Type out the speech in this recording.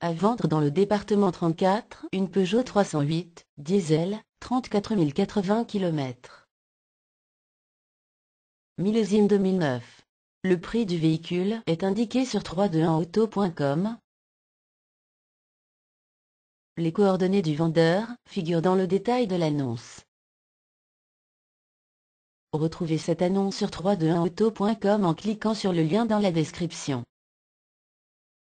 À vendre dans le département 34, une Peugeot 308, diesel, 34 080 km. Millésime 2009. Le prix du véhicule est indiqué sur 321auto.com. Les coordonnées du vendeur figurent dans le détail de l'annonce. Retrouvez cette annonce sur 321auto.com en cliquant sur le lien dans la description.